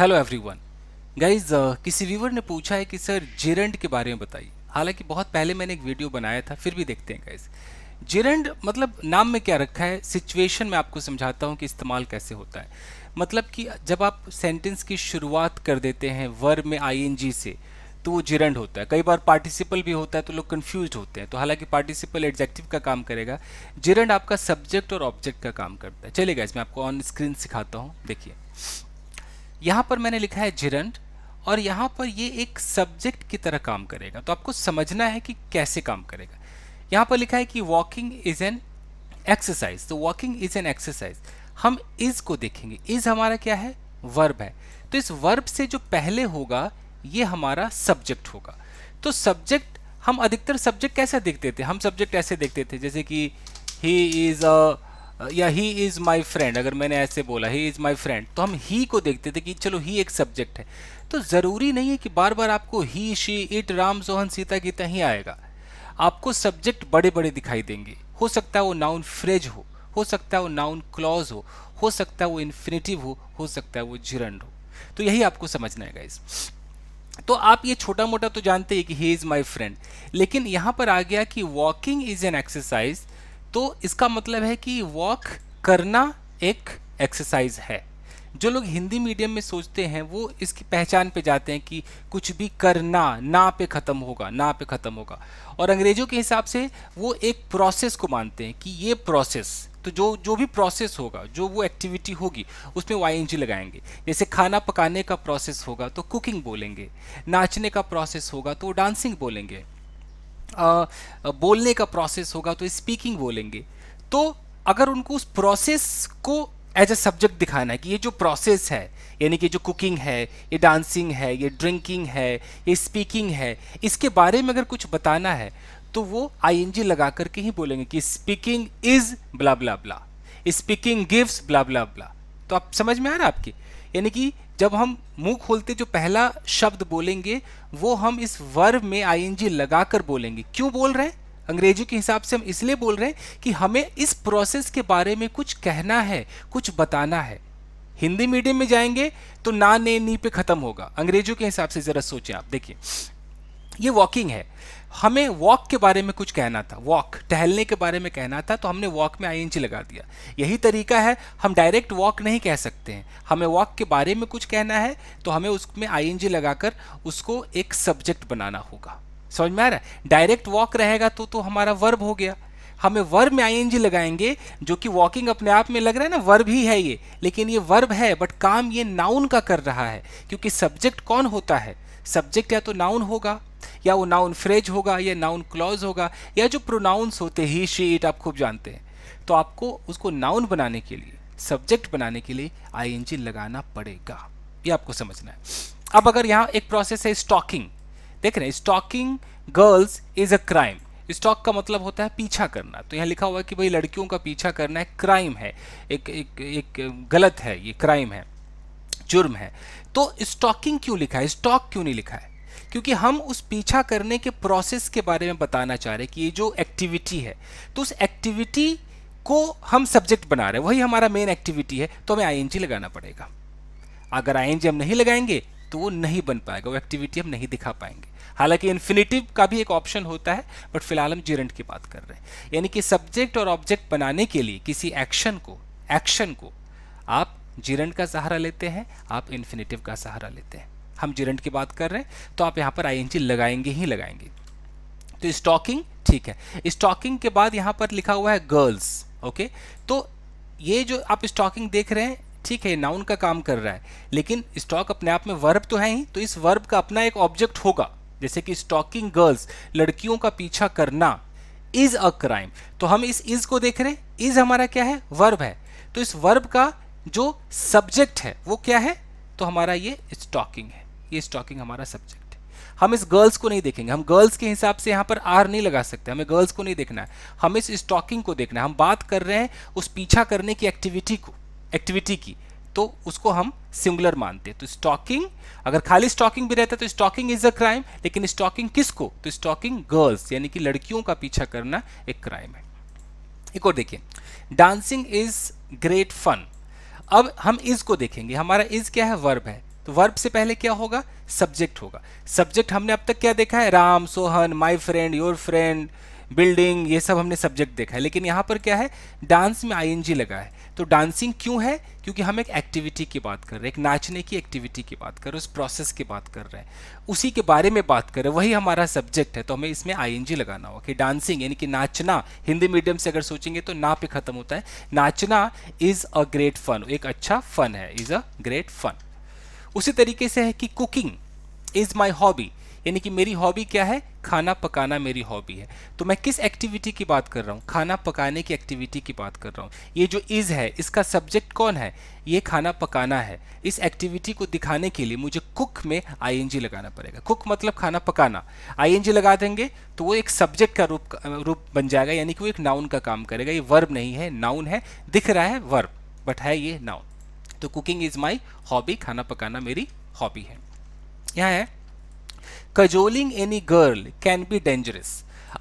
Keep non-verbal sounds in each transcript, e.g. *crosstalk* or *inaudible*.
hello everyone guys किसी viewer ने पूछा है कि सर जेरंड के बारे में बताइए हालांकि बहुत पहले मैंने एक वीडियो बनाया था फिर भी देखते हैं गाइज जेरंड मतलब नाम में क्या रखा है सिचुएशन में आपको समझाता हूँ कि इस्तेमाल कैसे होता है मतलब कि जब आप सेंटेंस की शुरुआत कर देते हैं वर्ब में आई से तो वो जिरंड होता है कई बार पार्टिसिपल भी होता है तो लोग कन्फ्यूज होते हैं तो हालांकि पार्टिसिपल एडजेक्टिव का काम करेगा जिरंड आपका सब्जेक्ट और ऑब्जेक्ट का काम करता है चलिए गाइज मैं आपको ऑन स्क्रीन सिखाता हूँ देखिए यहाँ पर मैंने लिखा है जिरंट और यहाँ पर ये एक सब्जेक्ट की तरह काम करेगा तो आपको समझना है कि कैसे काम करेगा यहाँ पर लिखा है कि वॉकिंग इज एन एक्सरसाइज तो वॉकिंग इज एन एक्सरसाइज हम इज को देखेंगे इज हमारा क्या है वर्ब है तो इस वर्ब से जो पहले होगा ये हमारा सब्जेक्ट होगा तो सब्जेक्ट हम अधिकतर सब्जेक्ट कैसे देखते थे हम सब्जेक्ट ऐसे देखते थे जैसे कि ही इज़ अ या ही इज़ माई फ्रेंड अगर मैंने ऐसे बोला ही इज़ माई फ्रेंड तो हम ही को देखते थे कि चलो ही एक सब्जेक्ट है तो ज़रूरी नहीं है कि बार बार आपको he she it Ram Sohan Sita Gita ही आएगा आपको सब्जेक्ट बड़े बड़े दिखाई देंगे हो सकता है वो नाउन फ्रेज हो हो सकता है वो नाउन क्लॉज हो हो सकता है वो इन्फिनेटिव हो हो सकता है वो जिरंड हो तो यही आपको समझना है गाइज़ तो आप ये छोटा मोटा तो जानते हैं कि ही इज़ माई फ्रेंड लेकिन यहाँ पर आ गया कि वॉकिंग इज़ एन एक्सरसाइज तो इसका मतलब है कि वॉक करना एक एक्सरसाइज है जो लोग हिंदी मीडियम में सोचते हैं वो इसकी पहचान पे जाते हैं कि कुछ भी करना ना पे ख़त्म होगा ना पे ख़त्म होगा और अंग्रेज़ों के हिसाब से वो एक प्रोसेस को मानते हैं कि ये प्रोसेस तो जो जो भी प्रोसेस होगा जो वो एक्टिविटी होगी उसमें वाई एन जी लगाएंगे जैसे खाना पकाने का प्रोसेस होगा तो कुकिंग बोलेंगे नाचने का प्रोसेस होगा तो डांसिंग बोलेंगे बोलने का प्रोसेस होगा तो स्पीकिंग बोलेंगे तो अगर उनको उस प्रोसेस को एज ए सब्जेक्ट दिखाना है कि ये जो प्रोसेस है यानी कि जो कुकिंग है ये डांसिंग है ये ड्रिंकिंग है ये स्पीकिंग है इसके बारे में अगर कुछ बताना है तो वो आई लगा करके ही बोलेंगे कि speaking is blah blah blah speaking gives blah blah blah तो आप समझ में आ रहा आपके यानी कि जब हम मुंह खोलते जो पहला शब्द बोलेंगे वो हम इस वर्ब में आईएनजी लगाकर बोलेंगे क्यों बोल रहे हैं अंग्रेजी के हिसाब से हम इसलिए बोल रहे हैं कि हमें इस प्रोसेस के बारे में कुछ कहना है कुछ बताना है हिंदी मीडियम में जाएंगे तो ना ने नी पे खत्म होगा अंग्रेजों के हिसाब से जरा सोचें आप देखिए ये वॉकिंग है हमें वॉक के बारे में कुछ कहना था वॉक टहलने के बारे में कहना था तो हमने वॉक में आई लगा दिया यही तरीका है हम डायरेक्ट वॉक नहीं कह सकते हैं हमें वॉक के बारे में कुछ कहना है तो हमें उसमें आई लगाकर उसको एक सब्जेक्ट बनाना होगा समझ में आ रहा है डायरेक्ट वॉक रहेगा तो तो हमारा वर्ब हो गया हमें वर्ब में आई लगाएंगे जो कि वॉकिंग अपने आप में लग रहा है ना वर्ब ही है ये लेकिन ये वर्ब है बट काम ये नाउन का कर रहा है क्योंकि सब्जेक्ट कौन होता है सब्जेक्ट या तो नाउन होगा या वो नाउन फ्रेज होगा या नाउन क्लॉज होगा या जो प्रोनाउंस होते ही शी इट आप खूब जानते हैं तो आपको उसको नाउन बनाने के लिए सब्जेक्ट बनाने के लिए आई लगाना पड़ेगा ये आपको समझना है अब अगर यहाँ एक प्रोसेस है स्टॉकिंग देख रहे हैं stalking girls is a crime stalk का मतलब होता है पीछा करना तो यहाँ लिखा हुआ है कि भाई लड़कियों का पीछा करना है क्राइम है एक एक एक गलत है ये क्राइम है जुर्म है तो स्टॉकिंग क्यों लिखा है स्टॉक क्यों नहीं लिखा है क्योंकि हम उस पीछा करने के प्रोसेस के बारे में बताना चाह रहे हैं कि ये जो एक्टिविटी है तो उस एक्टिविटी को हम सब्जेक्ट बना रहे हैं वही हमारा मेन एक्टिविटी है तो हमें आई लगाना पड़ेगा अगर आई हम नहीं लगाएंगे तो वो नहीं बन पाएगा वो एक्टिविटी हम नहीं दिखा पाएंगे हालांकि इन्फिनेटिव का भी एक ऑप्शन होता है बट फिलहाल हम जिरंट की बात कर रहे हैं यानी कि सब्जेक्ट और ऑब्जेक्ट बनाने के लिए किसी एक्शन को एक्शन को आप जिरंट का सहारा लेते हैं आप इन्फिनेटिव का सहारा लेते हैं हम जिरंट की बात कर रहे हैं तो आप यहाँ पर आई लगाएंगे ही लगाएंगे तो स्टॉकिंग ठीक है स्टॉकिंग के बाद यहाँ पर लिखा हुआ है गर्ल्स ओके तो ये जो आप स्टॉकिंग देख रहे हैं ठीक है नाउन का काम कर रहा है लेकिन स्टॉक अपने आप में वर्ब तो है ही तो इस वर्ब का अपना एक ऑब्जेक्ट होगा जैसे कि स्टॉकिंग गर्ल्स लड़कियों का पीछा करना इज अ क्राइम तो हम इस इज को देख रहे हैं इज हमारा क्या है वर्ब है तो इस वर्ब का जो सब्जेक्ट है वो क्या है तो हमारा ये स्टॉकिंग है ये स्टॉकिंग हमारा सब्जेक्ट है हम इस गर्ल्स को नहीं देखेंगे हम गर्ल्स के हिसाब से यहां पर आर नहीं लगा सकते हमें गर्ल्स को नहीं देखना है हम इस स्टॉकिंग को देखना है हम बात कर रहे हैं उस पीछा करने की एक्टिविटी को एक्टिविटी की तो उसको हम सिंगुलर मानते हैं तो स्टॉकिंग अगर खाली स्टॉकिंग भी रहता है तो स्टॉकिंग इज अ क्राइम लेकिन स्टॉकिंग किसको तो स्टॉकिंग गर्ल्स यानी कि लड़कियों का पीछा करना एक क्राइम है एक और देखिए डांसिंग इज ग्रेट फन अब हम इज को देखेंगे हमारा इज क्या है वर्ब है तो वर्ब से पहले क्या होगा सब्जेक्ट होगा सब्जेक्ट हमने अब तक क्या देखा है Ram Sohan my friend your friend building ये सब हमने सब्जेक्ट देखा है लेकिन यहाँ पर क्या है डांस में आईएनजी लगा है तो डांसिंग क्यों है क्योंकि हम एक एक्टिविटी की बात कर रहे हैं एक नाचने की एक्टिविटी की बात कर रहे हैं उस प्रोसेस की बात कर रहे हैं उसी के बारे में बात कर रहे हैं वही हमारा सब्जेक्ट है तो हमें इसमें आईएनजी लगाना होगा कि डांसिंग यानी कि नाचना हिंदी मीडियम से अगर सोचेंगे तो ना पे खत्म होता है नाचना इज अ ग्रेट फन एक अच्छा फन है इज अ ग्रेट फन उसी तरीके से है कि कुकिंग इज माई हॉबी यानी कि मेरी हॉबी क्या है खाना पकाना मेरी हॉबी है तो मैं किस एक्टिविटी की बात कर रहा हूँ खाना पकाने की एक्टिविटी की बात कर रहा हूँ ये जो इज़ है इसका सब्जेक्ट कौन है ये खाना पकाना है इस एक्टिविटी को दिखाने के लिए मुझे कुक में आई लगाना पड़ेगा कुक मतलब खाना पकाना आई लगा देंगे तो वो एक सब्जेक्ट का रूप रूप बन जाएगा यानी कि वो एक नाउन का काम करेगा ये वर्ब नहीं है नाउन है दिख रहा है वर्ब बट है ये नाउन तो कुकिंग इज़ माई हॉबी खाना पकाना मेरी हॉबी है यहाँ है cajoling any girl can be dangerous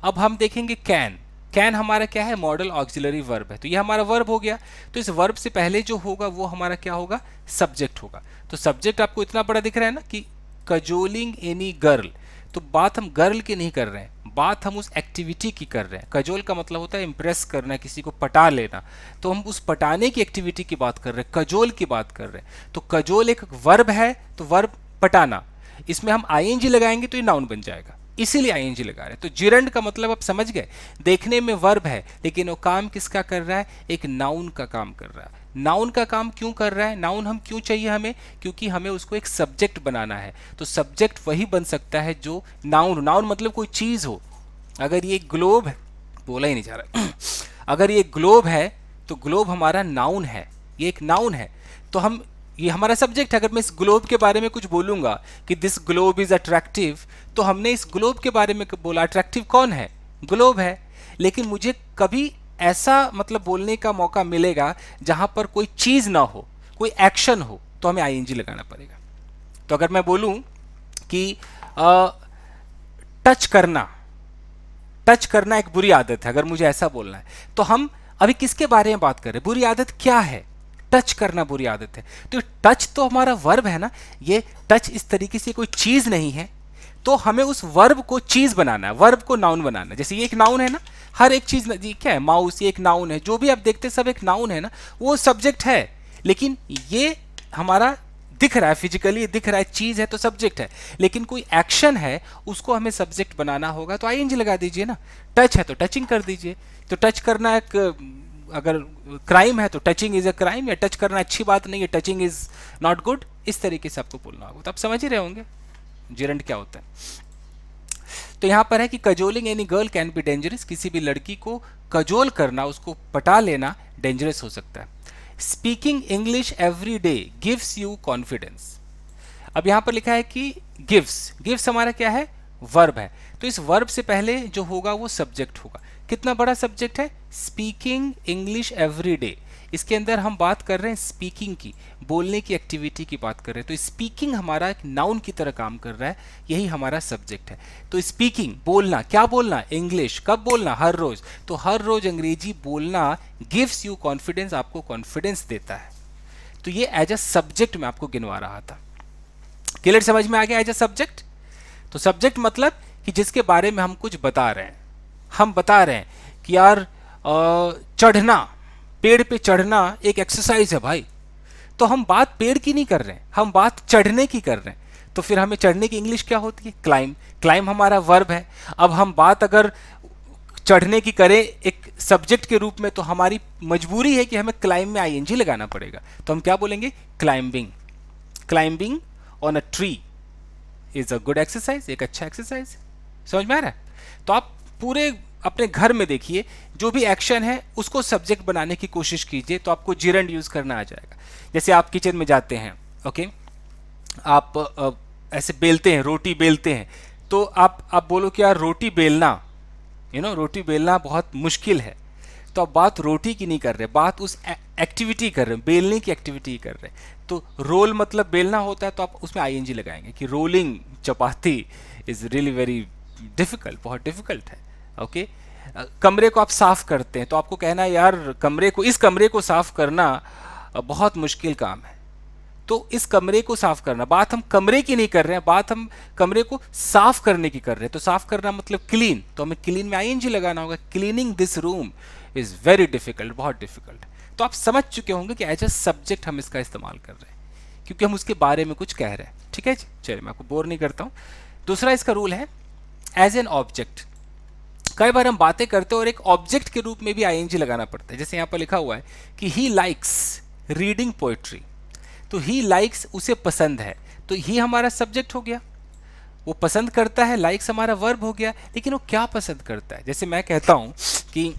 अब हम देखेंगे कैन कैन हमारा क्या है मॉडल ऑक्सिलरी वर्ब है तो ये हमारा वर्ब हो गया तो इस वर्ब से पहले जो होगा वो हमारा क्या होगा सब्जेक्ट होगा तो सब्जेक्ट आपको इतना बड़ा दिख रहा है ना कि कजोलिंग एनी गर्ल तो बात हम गर्ल की नहीं कर रहे हैं बात हम उस एक्टिविटी की कर रहे हैं कजोल का मतलब होता है इंप्रेस करना किसी को पटा लेना तो हम उस पटाने की एक्टिविटी की बात कर रहे हैं कजोल की बात कर रहे हैं तो कजोल एक वर्ब है तो वर्ब पटाना इसमें हम आई लगाएंगे तो ये नाउन बन जाएगा इसीलिए आईएनजी लगा रहे हैं तो जिरंड का मतलब आप समझ गए देखने में वर्ब है लेकिन वो काम किसका कर रहा है एक नाउन का काम कर रहा है नाउन का काम क्यों कर रहा है नाउन हम क्यों चाहिए हमें क्योंकि हमें उसको एक सब्जेक्ट बनाना है तो सब्जेक्ट वही बन सकता है जो नाउन नाउन मतलब कोई चीज़ हो अगर ये ग्लोब है बोला ही नहीं जा रहा *clears throat* अगर ये ग्लोब है तो ग्लोब हमारा नाउन है ये एक नाउन है तो हम ये हमारा सब्जेक्ट है अगर मैं इस ग्लोब के बारे में कुछ बोलूँगा कि दिस ग्लोब इज़ अट्रैक्टिव तो हमने इस ग्लोब के बारे में बोला अट्रैक्टिव कौन है ग्लोब है लेकिन मुझे कभी ऐसा मतलब बोलने का मौका मिलेगा जहाँ पर कोई चीज़ ना हो कोई एक्शन हो तो हमें आई लगाना पड़ेगा तो अगर मैं बोलूँ कि आ, टच करना टच करना एक बुरी आदत है अगर मुझे ऐसा बोलना है तो हम अभी किसके बारे में बात कर रहे हैं बुरी आदत क्या है टच करना बुरी आदत है तो टच तो हमारा वर्ब है ना ये टच इस तरीके से कोई चीज़ नहीं है तो हमें उस वर्ब को चीज़ बनाना है वर्ब को नाउन बनाना है जैसे ये एक नाउन है ना हर एक चीज़ क्या है माउस ये एक नाउन है जो भी आप देखते हैं सब एक नाउन है ना वो सब्जेक्ट है लेकिन ये हमारा दिख रहा है फिजिकली दिख रहा है चीज़ है तो सब्जेक्ट है लेकिन कोई एक्शन है उसको हमें सब्जेक्ट बनाना होगा तो आई लगा दीजिए ना टच है तो टचिंग कर दीजिए तो टच करना एक अगर क्राइम है तो टचिंग इज अ क्राइम या टच करना अच्छी बात नहीं है टचिंग इज नॉट गुड इस तरीके से आपको बोलना होगा तो आप समझ ही रहे होंगे जिरंट क्या होता है तो यहां पर है कि cajoling any girl can be dangerous किसी भी लड़की को कजोल करना उसको पटा लेना डेंजरस हो सकता है speaking English every day gives you confidence अब यहां पर लिखा है कि गिव्स गिव्स हमारा क्या है वर्ब है तो इस वर्ब से पहले जो होगा वो सब्जेक्ट होगा कितना बड़ा सब्जेक्ट है स्पीकिंग इंग्लिश एवरी डे इसके अंदर हम बात कर रहे हैं स्पीकिंग की बोलने की एक्टिविटी की बात कर रहे हैं तो स्पीकिंग हमारा एक नाउन की तरह काम कर रहा है यही हमारा सब्जेक्ट है तो स्पीकिंग बोलना क्या बोलना इंग्लिश कब बोलना हर रोज तो हर रोज अंग्रेजी बोलना गिव्स यू कॉन्फिडेंस आपको कॉन्फिडेंस देता है तो ये एज अ सब्जेक्ट में आपको गिनवा रहा था क्लियर समझ में आ गया एज अ सब्जेक्ट तो सब्जेक्ट मतलब कि जिसके बारे में हम कुछ बता रहे हैं हम बता रहे हैं कि यार चढ़ना पेड़ पे चढ़ना एक एक्सरसाइज है भाई तो हम बात पेड़ की नहीं कर रहे हैं हम बात चढ़ने की कर रहे हैं तो फिर हमें चढ़ने की इंग्लिश क्या होती है क्लाइम क्लाइम हमारा वर्ब है अब हम बात अगर चढ़ने की करें एक सब्जेक्ट के रूप में तो हमारी मजबूरी है कि हमें क्लाइम में आई लगाना पड़ेगा तो हम क्या बोलेंगे climbing climbing on a tree is a good exercise एक अच्छा एक्सरसाइज समझ में आ रहा है तो आप पूरे अपने घर में देखिए जो भी एक्शन है उसको सब्जेक्ट बनाने की कोशिश कीजिए तो आपको जिरंड यूज़ करना आ जाएगा जैसे आप किचन में जाते हैं ओके आप ऐसे बेलते हैं रोटी बेलते हैं तो आप आप बोलो कि यार रोटी बेलना यू नो रोटी बेलना बहुत मुश्किल है तो आप बात रोटी की नहीं कर रहे बात उस एक्टिविटी कर रहे हैं बेलने की एक्टिविटी कर रहे हैं तो रोल मतलब बेलना होता है तो आप उसमें आई लगाएंगे कि rolling chapati is really very difficult बहुत डिफ़िकल्ट है ओके uh, कमरे को आप साफ करते हैं तो आपको कहना है यार कमरे को इस कमरे को साफ करना बहुत मुश्किल काम है तो इस कमरे को साफ करना बात हम कमरे की नहीं कर रहे हैं बात हम कमरे को साफ करने की कर रहे हैं तो साफ करना मतलब क्लीन तो हमें क्लीन में आई लगाना होगा cleaning this room is very difficult बहुत डिफिकल्ट तो आप समझ चुके होंगे कि एज अ सब्जेक्ट हम इसका इस्तेमाल कर रहे हैं क्योंकि हम उसके बारे में कुछ कह रहे हैं ठीक है जी चलिए मैं आपको बोर नहीं करता हूँ दूसरा इसका रूल है एज एन ऑब्जेक्ट कई बार हम बातें करते हैं और एक ऑब्जेक्ट के रूप में भी आई लगाना पड़ता है जैसे यहाँ पर लिखा हुआ है कि ही लाइक्स रीडिंग पोइट्री तो ही लाइक्स उसे पसंद है तो ही हमारा सब्जेक्ट हो गया वो पसंद करता है लाइक्स हमारा वर्ब हो गया लेकिन वो क्या पसंद करता है जैसे मैं कहता हूँ कि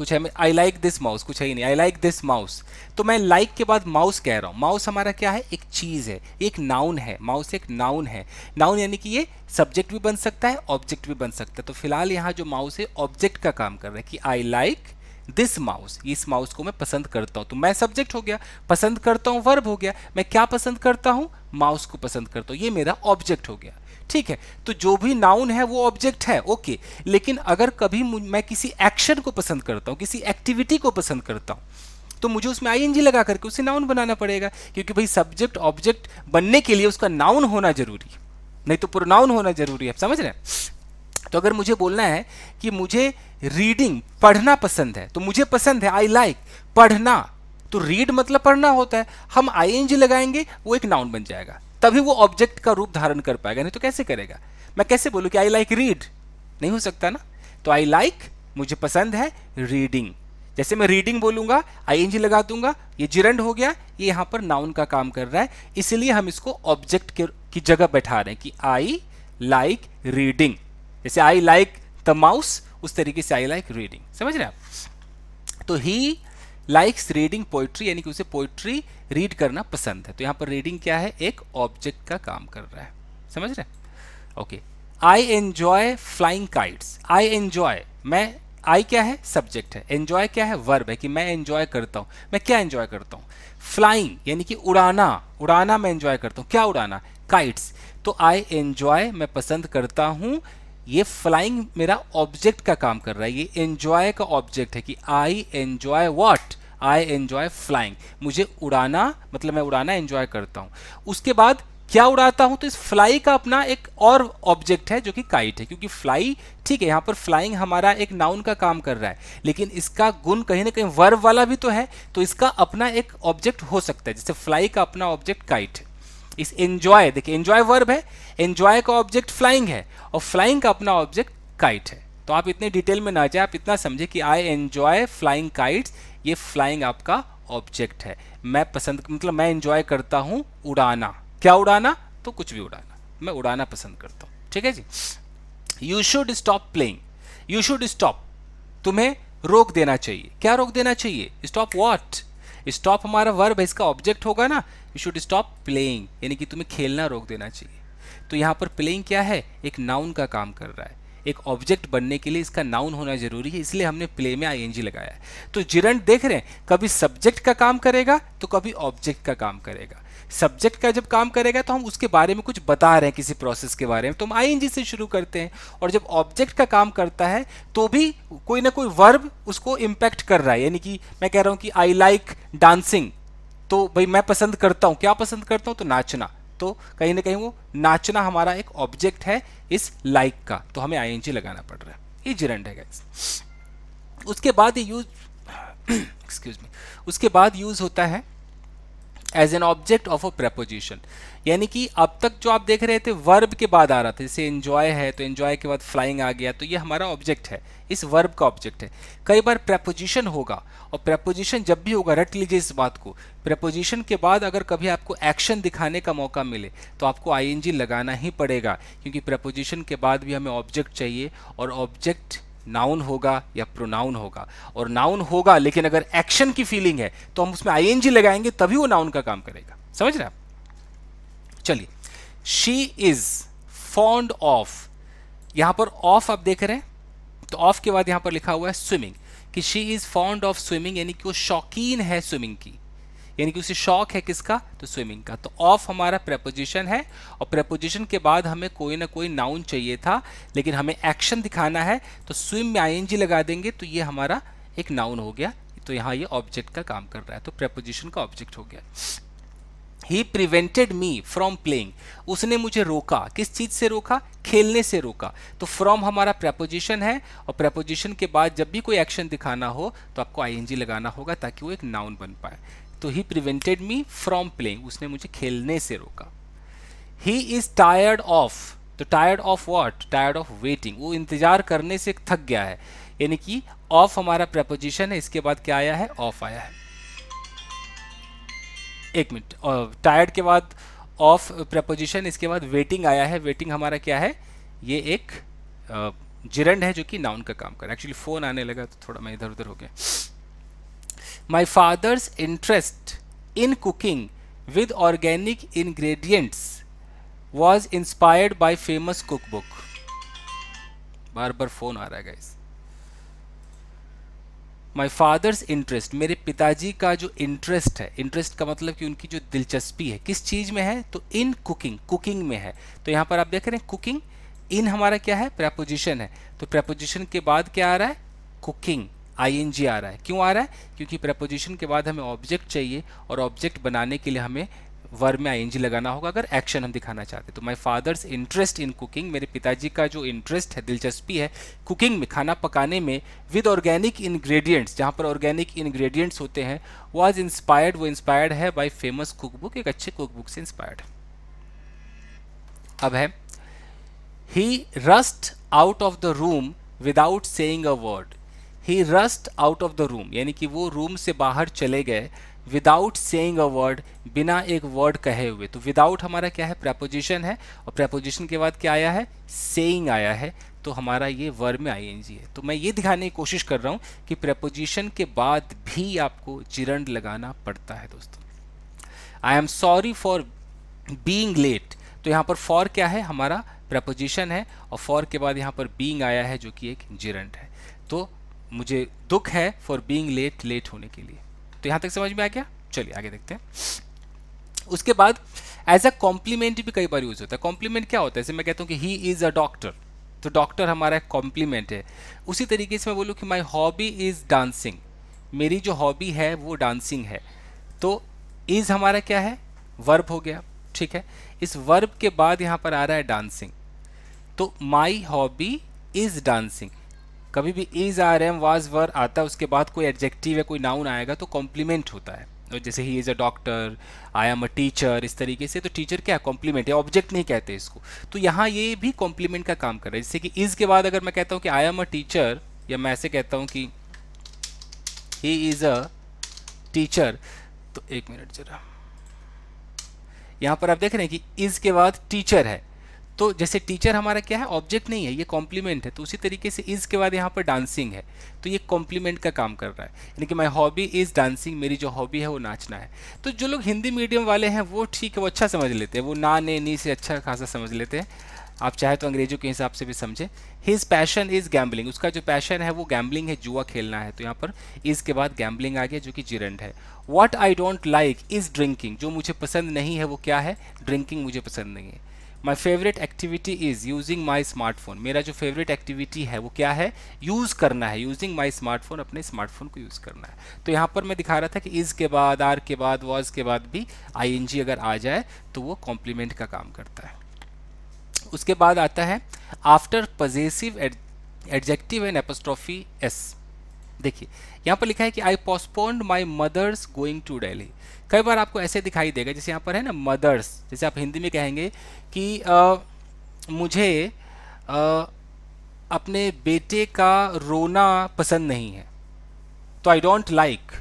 कुछ है आई लाइक दिस माउस कुछ है ही नहीं आई लाइक दिस माउस तो मैं लाइक like के बाद माउस कह रहा हूँ माउस हमारा क्या है एक चीज़ है एक नाउन है माउस एक नाउन है नाउन यानी कि ये सब्जेक्ट भी बन सकता है ऑब्जेक्ट भी बन सकता है तो फिलहाल यहाँ जो माउस है ऑब्जेक्ट का काम कर रहा है कि I like like, this mouse इस माउस को मैं पसंद करता हूं तो मैं सब्जेक्ट हो गया पसंद करता हूं वर्ब हो गया मैं क्या पसंद करता हूं माउस को पसंद करता हूं ये मेरा ऑब्जेक्ट हो गया ठीक है तो जो भी नाउन है वो ऑब्जेक्ट है ओके लेकिन अगर कभी मैं किसी एक्शन को पसंद करता हूं किसी एक्टिविटी को पसंद करता हूं तो मुझे उसमें आई लगा करके उसे नाउन बनाना पड़ेगा क्योंकि भाई सब्जेक्ट ऑब्जेक्ट बनने के लिए उसका नाउन होना जरूरी है नहीं तो प्रोनाउन होना जरूरी है आप समझ रहे हैं तो अगर मुझे बोलना है कि मुझे रीडिंग पढ़ना पसंद है तो मुझे पसंद है आई लाइक like, पढ़ना तो रीड मतलब पढ़ना होता है हम आई लगाएंगे वो एक नाउन बन जाएगा तभी वो ऑब्जेक्ट का रूप धारण कर पाएगा नहीं तो कैसे करेगा मैं कैसे बोलूँ कि आई लाइक रीड नहीं हो सकता ना तो आई लाइक like, मुझे पसंद है रीडिंग जैसे मैं रीडिंग बोलूंगा आई लगा दूंगा ये जिरंड हो गया ये यहाँ पर नाउन का काम कर रहा है इसलिए हम इसको ऑब्जेक्ट की जगह बैठा रहे हैं कि आई लाइक रीडिंग जैसे आई लाइक द माउस उस तरीके से आई लाइक रीडिंग समझ रहे हैं आप तो ही लाइक्स रीडिंग पोइट्री यानी कि उसे पोइट्री रीड करना पसंद है तो यहां पर रीडिंग क्या है एक ऑब्जेक्ट का काम कर रहा है समझ रहे okay I enjoy flying kites I enjoy मैं आई क्या है सब्जेक्ट है एंजॉय क्या है वर्ब है कि मैं एंजॉय करता हूं मैं क्या एंजॉय करता हूँ फ्लाइंग यानी कि उड़ाना उड़ाना मैं एंजॉय करता हूँ क्या उड़ाना काइट्स तो आई एंजॉय मैं पसंद करता हूं ये फ्लाइंग मेरा ऑब्जेक्ट का काम कर रहा है ये एंजॉय का ऑब्जेक्ट है कि I enjoy what I enjoy flying मुझे उड़ाना मतलब मैं उड़ाना एंजॉय करता हूं उसके बाद क्या उड़ाता हूं तो इस फ्लाई का अपना एक और ऑब्जेक्ट है जो कि काइट है क्योंकि फ्लाई ठीक है यहां पर फ्लाइंग हमारा एक नाउन का काम कर रहा है लेकिन इसका गुण कहीं ना कहीं वर्व वाला भी तो है तो इसका अपना एक ऑब्जेक्ट हो सकता है जैसे फ्लाई का अपना ऑब्जेक्ट काइट है इस एंजॉय देखिए एंजॉय वर्ब है एंजॉय का ऑब्जेक्ट फ्लाइंग है और फ्लाइंग का अपना ऑब्जेक्ट काइट है तो आप इतने डिटेल में ना जाए आप इतना समझे कि आई एंजॉय फ्लाइंग काइट्स ये फ्लाइंग आपका ऑब्जेक्ट है मैं पसंद मतलब मैं एंजॉय करता हूं उड़ाना क्या उड़ाना तो कुछ भी उड़ाना मैं उड़ाना पसंद करता हूं ठीक है जी you should stop playing you should stop तुम्हें रोक देना चाहिए क्या रोक देना चाहिए स्टॉप वॉट स्टॉप हमारा वर्ब है इसका ऑब्जेक्ट होगा ना यू शुड स्टॉप प्लेइंग यानी कि तुम्हें खेलना रोक देना चाहिए तो यहाँ पर प्लेइंग क्या है एक नाउन का काम कर रहा है एक ऑब्जेक्ट बनने के लिए इसका नाउन होना जरूरी है इसलिए हमने प्ले में एनजी लगाया है तो जिरंट देख रहे हैं कभी सब्जेक्ट का काम करेगा तो कभी ऑब्जेक्ट का काम करेगा सब्जेक्ट का जब काम करेगा तो हम उसके बारे में कुछ बता रहे हैं किसी प्रोसेस के बारे में तो हम आई से शुरू करते हैं और जब ऑब्जेक्ट का काम करता है तो भी कोई ना कोई वर्ब उसको इम्पैक्ट कर रहा है यानी कि मैं कह रहा हूँ कि आई लाइक डांसिंग तो भाई मैं पसंद करता हूँ क्या पसंद करता हूँ तो नाचना तो कहीं ना कहीं वो नाचना हमारा एक ऑब्जेक्ट है इस लाइक like का तो हमें आई लगाना पड़ रहा है ये जिरंड है गैस उसके बाद ये यूज एक्सक्यूज मी उसके बाद यूज होता है as an object of a preposition यानी कि अब तक जो आप देख रहे थे वर्ब के बाद आ रहा था जैसे इन्जॉय है तो इन्जॉय के बाद फ्लाइंग आ गया तो ये हमारा ऑब्जेक्ट है इस वर्ब का ऑब्जेक्ट है कई बार प्रपोजिशन होगा और प्रपोजिशन जब भी होगा रट लीजिए इस बात को प्रपोजिशन के बाद अगर कभी आपको एक्शन दिखाने का मौका मिले तो आपको आई लगाना ही पड़ेगा क्योंकि प्रपोजिशन के बाद भी हमें ऑब्जेक्ट चाहिए और ऑब्जेक्ट नाउन होगा या प्रोनाउन होगा और नाउन होगा लेकिन अगर एक्शन की फीलिंग है तो हम उसमें आईएनजी लगाएंगे तभी वो नाउन का काम करेगा समझ रहे आप चलिए शी इज फॉन्ड ऑफ यहां पर ऑफ आप देख रहे हैं तो ऑफ के बाद यहां पर लिखा हुआ है स्विमिंग कि she is fond of swimming यानी कि वो शौकीन है स्विमिंग की यानी कि उसे शौक है किसका तो स्विमिंग का तो ऑफ हमारा प्रेपोजिशन है और प्रेपोजिशन के बाद हमें कोई ना कोई नाउन चाहिए था लेकिन हमें एक्शन दिखाना है तो स्विम में आई लगा देंगे तो ये हमारा एक नाउन हो गया तो यहाँ ये ऑब्जेक्ट का काम कर रहा है तो प्रेपोजिशन का ऑब्जेक्ट हो गया he prevented me from playing उसने मुझे रोका किस चीज़ से रोका खेलने से रोका तो फ्रॉम हमारा प्रपोजिशन है और प्रपोजिशन के बाद जब भी कोई एक्शन दिखाना हो तो आपको आईएनजी लगाना होगा ताकि वो एक नाउन बन पाए तो he prevented me from playing उसने मुझे खेलने से रोका ही इज टायर्ड ऑफ तो tired of what tired of waiting वो इंतजार करने से थक गया है यानी कि ऑफ हमारा प्रपोजिशन है इसके बाद क्या आया है ऑफ आया है एक मिनट टायर्ड के बाद ऑफ प्रपोजिशन इसके बाद वेटिंग आया है वेटिंग हमारा क्या है ये एक जिरंड है जो कि नाउन का काम कर एक्चुअली फ़ोन आने लगा तो थोड़ा मैं इधर उधर हो गया my father's interest in cooking with organic organic was inspired by famous cookbook बार बार फोन आ रहा है इस माई फादर्स इंटरेस्ट मेरे पिताजी का जो इंटरेस्ट है इंटरेस्ट का मतलब कि उनकी जो दिलचस्पी है किस चीज़ में है तो इन कुकिंग कुकिंग में है तो यहाँ पर आप देख रहे हैं कुकिंग इन हमारा क्या है प्रपोजिशन है तो प्रेपोजिशन के बाद क्या आ रहा है कुकिंग आई आ रहा है क्यों आ रहा है क्योंकि प्रपोजिशन के बाद हमें ऑब्जेक्ट चाहिए और ऑब्जेक्ट बनाने के लिए हमें वर में आई लगाना होगा अगर एक्शन हम दिखाना चाहते तो my father's interest in cooking मेरे पिताजी का जो इंटरेस्ट है दिलचस्पी है कुकिंग में खाना पकाने में विद ऑर्गेनिक इन्ग्रेडियंट्स जहाँ पर ऑर्गेनिक इन्ग्रेडियंट्स होते हैं आज इंस्पायर्ड वो इंस्पायर्ड है बाई फेमस कुकबुक एक अच्छे कुकबुक से इंस्पायर्ड अब है he rushed out of the room without saying a word he rushed out of the room यानी कि वो रूम से बाहर चले गए विदाउट सेइंग अ वर्ड बिना एक वर्ड कहे हुए तो विदाउट हमारा क्या है प्रेपोजिशन है और प्रेपोजिशन के बाद क्या आया है सेइंग आया है तो हमारा ये वर्ब में आई है तो मैं ये दिखाने की कोशिश कर रहा हूँ कि प्रेपोजिशन के बाद भी आपको चिरंड लगाना पड़ता है दोस्तों I am sorry for being late तो यहाँ पर फॉर क्या है हमारा प्रपोजिशन है और फॉर के बाद यहाँ पर बींग आया है जो कि एक जिरंड है तो मुझे दुख है फॉर बींग लेट लेट होने के लिए तो यहाँ तक समझ में आ गया चलिए आगे देखते हैं उसके बाद एज अ कॉम्प्लीमेंट भी कई बार यूज होता है कॉम्प्लीमेंट क्या होता है जैसे मैं कहता हूँ कि ही इज़ अ डॉक्टर तो डॉक्टर हमारा एक कॉम्प्लीमेंट है उसी तरीके से मैं बोलूँ कि माई हॉबी इज़ डांसिंग मेरी जो हॉबी है वो डांसिंग है तो इज़ हमारा क्या है वर्ब हो गया ठीक है इस वर्ब के बाद यहाँ पर आ रहा है डांसिंग तो माई हॉबी इज़ डांसिंग कभी भी is are am was were आता है उसके बाद कोई एडजेक्टिव या कोई नाउन आएगा तो कॉम्प्लीमेंट होता है और जैसे ही is a doctor I am a teacher इस तरीके से तो टीचर क्या कॉम्प्लीमेंट है ऑब्जेक्ट नहीं कहते इसको तो यहाँ ये भी कॉम्प्लीमेंट का काम कर रहा है जैसे कि इज़ के बाद अगर मैं कहता हूँ कि आई एम अ टीचर या मैं ऐसे कहता हूँ कि ही इज़ अ टीचर तो एक मिनट ज़रा यहाँ पर आप देख रहे हैं कि इज़ के बाद टीचर है तो जैसे टीचर हमारा क्या है ऑब्जेक्ट नहीं है ये कॉम्प्लीमेंट है तो उसी तरीके से इज़ के बाद यहाँ पर डांसिंग है तो ये कॉम्प्लीमेंट का काम कर रहा है यानी कि माई हॉबी इज़ डांसिंग मेरी जो हॉबी है वो नाचना है तो जो लोग हिंदी मीडियम वाले हैं वो ठीक है वो अच्छा समझ लेते हैं वो ना ने नी से अच्छा खासा समझ लेते हैं आप चाहे तो अंग्रेजों के हिसाब से भी समझें हिज पैशन इज़ गैम्बलिंग उसका जो पैशन है वो गैम्बलिंग है जुआ खेलना है तो यहाँ पर इज़ के बाद गैम्बलिंग आ गया जो कि जिरंड है what I don't like is drinking जो मुझे पसंद नहीं है वो क्या है ड्रिंकिंग मुझे पसंद नहीं है my favourite activity is using my smartphone मेरा जो फेवरेट एक्टिविटी है वो क्या है यूज़ करना है यूजिंग माई स्मार्टफोन अपने स्मार्टफोन को यूज़ करना है तो यहाँ पर मैं दिखा रहा था कि इज़ के बाद आर के बाद वॉज के बाद भी आई अगर आ जाए तो वो कॉम्प्लीमेंट का काम करता है उसके बाद आता है after possessive adjective and apostrophe s देखिए यहाँ पर लिखा है कि I postpone my mother's going to Delhi कई बार आपको ऐसे दिखाई देगा जैसे यहाँ पर है ना मदर्स जैसे आप हिंदी में कहेंगे कि आ, मुझे आ, अपने बेटे का रोना पसंद नहीं है तो I don't like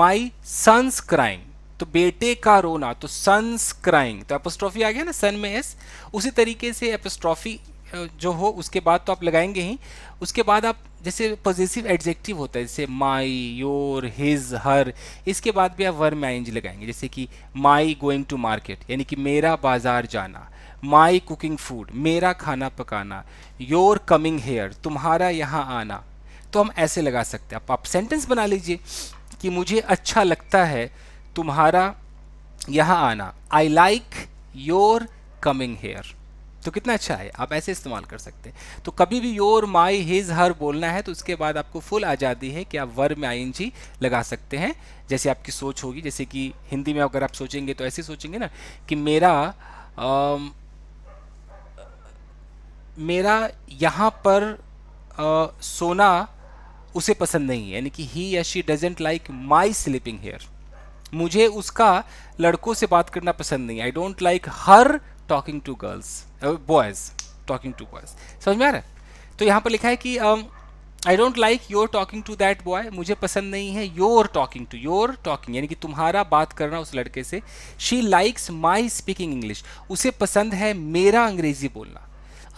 my son's crying तो बेटे का रोना तो सन्स क्राइंग तो एपोस्ट्रॉफी आ गया ना सन में एस उसी तरीके से एपोस्ट्रॉफी जो हो उसके बाद तो आप लगाएंगे ही उसके बाद आप जैसे पॉजिटिव एडजेक्टिव होता है जैसे माई योर हिज हर इसके बाद भी आप वर में आइंज लगाएंगे जैसे कि माई गोइंग टू मार्केट यानी कि मेरा बाजार जाना माई कुकिंग फूड मेरा खाना पकाना योर कमिंग हेयर तुम्हारा यहाँ आना तो हम ऐसे लगा सकते हैं आप सेंटेंस बना लीजिए कि मुझे अच्छा लगता है तुम्हारा यहाँ आना I like your coming here तो कितना अच्छा है आप ऐसे इस्तेमाल कर सकते हैं तो कभी भी योर माई हिज हर बोलना है तो उसके बाद आपको फुल आज़ादी है कि आप वर में आई लगा सकते हैं जैसे आपकी सोच होगी जैसे कि हिंदी में अगर आप सोचेंगे तो ऐसे सोचेंगे ना कि मेरा आ, मेरा यहाँ पर आ, सोना उसे पसंद नहीं है यानी कि ही या she doesn't like my sleeping here मुझे उसका लड़कों से बात करना पसंद नहीं I don't like her talking to girls boys talking to boys समझ में आ रहा है तो यहाँ पर लिखा है कि I don't like your talking to that boy मुझे पसंद नहीं है your talking to your talking यानी कि तुम्हारा बात करना उस लड़के से she likes my speaking English उसे पसंद है मेरा अंग्रेजी बोलना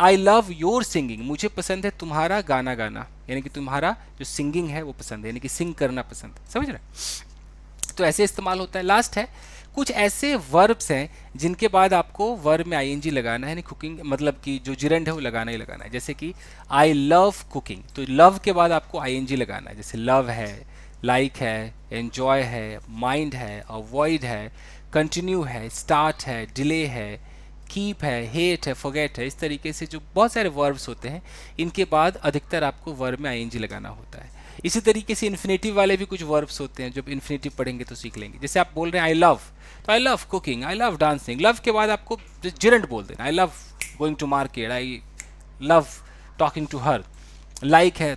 आई लव योर सिंगिंग मुझे पसंद है तुम्हारा गाना गाना यानी कि तुम्हारा जो सिंगिंग है वो पसंद है यानी कि सिंग करना पसंद है समझ रहे तो ऐसे इस्तेमाल होता है लास्ट है कुछ ऐसे वर्ब्स हैं जिनके बाद आपको वर्ब में आईएनजी लगाना है यानी कुकिंग मतलब कि जो जिरेंड है वो लगाना ही लगाना है जैसे कि आई लव कुकिंग तो लव के बाद आपको आईएनजी लगाना है जैसे लव है लाइक like है एन्जॉय है माइंड है अवॉइड है कंटिन्यू है स्टार्ट है डिले है कीप है हेट है फोगेट है इस तरीके से जो बहुत सारे वर्ब्स होते हैं इनके बाद अधिकतर आपको वर्ब में आईएनजी लगाना होता है इसी तरीके से इन्फिनेटिव वाले भी कुछ वर्ब्स होते हैं जब इन्फिनेटिव पढ़ेंगे तो सीख लेंगे जैसे आप बोल रहे हैं आई लव तो I love cooking I love dancing love के बाद आपको जिरंट बोल देना I love going to market I love talking to her like है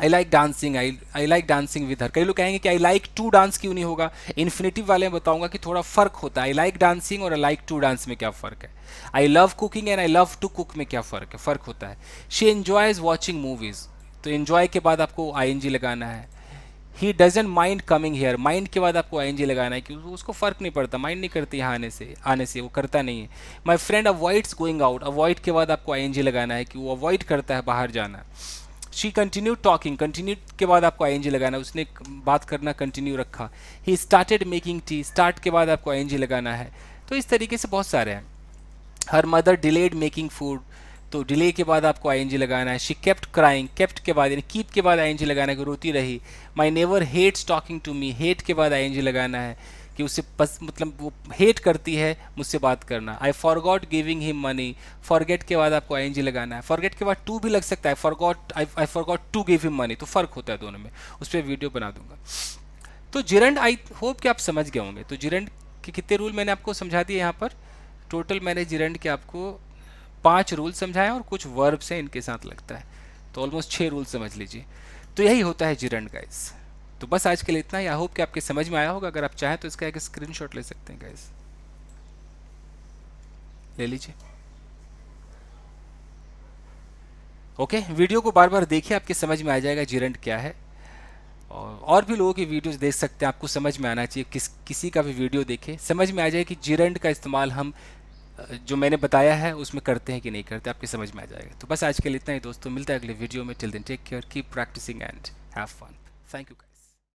I like dancing I I like dancing with her कई लोग कहेंगे कि आई लाइक टू डांस क्यों नहीं होगा इन्फिनेटिव वाले में बताऊंगा कि थोड़ा फर्क होता है आई लाइक डांसिंग और आई लाइक टू डांस में क्या फ़र्क है I love cooking and I love to cook में क्या फ़र्क है फ़र्क होता है शी एन्जॉयज वॉचिंग मूवीज़ तो इन्जॉय के बाद आपको आई लगाना है he doesn't mind coming here mind के बाद आपको आई लगाना है क्योंकि उसको फ़र्क नहीं पड़ता माइंड नहीं करती यहाँ आने से आने से वो करता नहीं है my friend avoids going out avoid के बाद आपको आई लगाना है कि वो अवॉइड करता है बाहर जाना शी कंटिन्यू टॉकिंग कंटिन्यू के बाद आपको आई लगाना है उसने बात करना कंटिन्यू रखा he started making tea start के बाद आपको आई लगाना है तो इस तरीके से बहुत सारे हैं her mother delayed making food तो डिले के बाद आपको आई लगाना है शी केप्ट क्राइंग केप्ट के बाद यानी कीप के बाद आई लगाना है कि रोती रही my never hates talking to me hate के बाद आई लगाना है कि उससे पस, मतलब वो हेट करती है मुझसे बात करना I forgot giving him money forget के बाद आपको आई लगाना है फॉरगेट के बाद टू भी लग सकता है forgot I forgot to give him money तो फ़र्क होता है दोनों में उस पर वीडियो बना दूंगा तो जिरंड आई होप कि आप समझ गए होंगे तो जिरंड के कितने रूल मैंने आपको समझा दिए यहाँ पर टोटल मैंने जिरंड के आपको पांच रूल समझाए और कुछ वर्ब से इनके साथ लगता है तो ऑलमोस्ट छः रूल समझ लीजिए तो यही होता है जिरण गाइस तो बस आज के लिए इतना ही आई होप कि आपके समझ में आया होगा अगर आप चाहें तो इसका एक स्क्रीन ले सकते हैं गाइस ले लीजिए ओके वीडियो को बार बार देखिए आपके समझ में आ जाएगा जिरंट क्या है और भी लोगों की वीडियोस देख सकते हैं आपको समझ में आना चाहिए किस किसी का भी वीडियो देखें समझ में आ जाए कि जिरंट का इस्तेमाल हम जो मैंने बताया है उसमें करते हैं कि नहीं करते आपके समझ में आ जाएगा तो बस आज के लिए इतना ही दोस्तों मिलता है अगले वीडियो में till then take care keep practising and have fun thank you